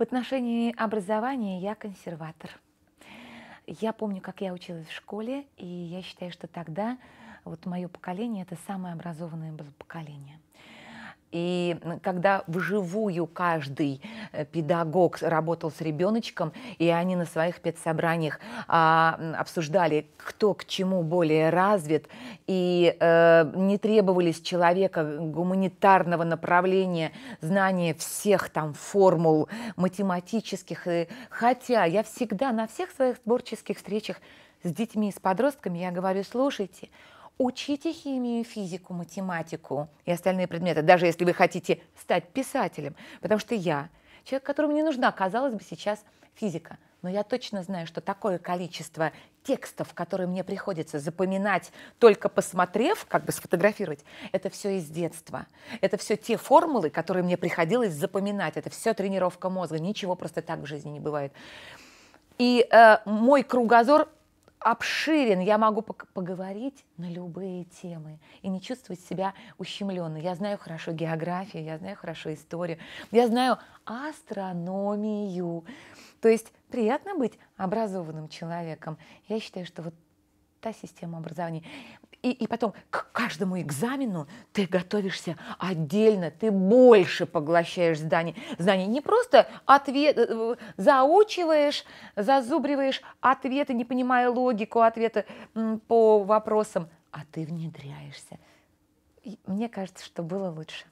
В отношении образования я консерватор. Я помню, как я училась в школе, и я считаю, что тогда вот мое поколение это самое образованное было поколение – и когда вживую каждый э, педагог работал с ребеночком, и они на своих педсобраниях а, обсуждали, кто к чему более развит, и э, не требовались человека э, гуманитарного направления, знания всех там формул математических. И, хотя я всегда на всех своих творческих встречах с детьми, и с подростками, я говорю, слушайте, Учите химию, физику, математику и остальные предметы, даже если вы хотите стать писателем. Потому что я, человек, которому не нужна, казалось бы, сейчас физика, но я точно знаю, что такое количество текстов, которые мне приходится запоминать, только посмотрев, как бы сфотографировать, это все из детства. Это все те формулы, которые мне приходилось запоминать. Это все тренировка мозга. Ничего просто так в жизни не бывает. И э, мой кругозор обширен, я могу поговорить на любые темы и не чувствовать себя ущемленной. Я знаю хорошо географию, я знаю хорошо историю, я знаю астрономию. То есть приятно быть образованным человеком. Я считаю, что вот та система образования. И, и потом к каждому экзамену ты готовишься отдельно, ты больше поглощаешь знания. знания. Не просто ответ, э, заучиваешь, зазубриваешь ответы, не понимая логику ответа по вопросам, а ты внедряешься. И мне кажется, что было лучше.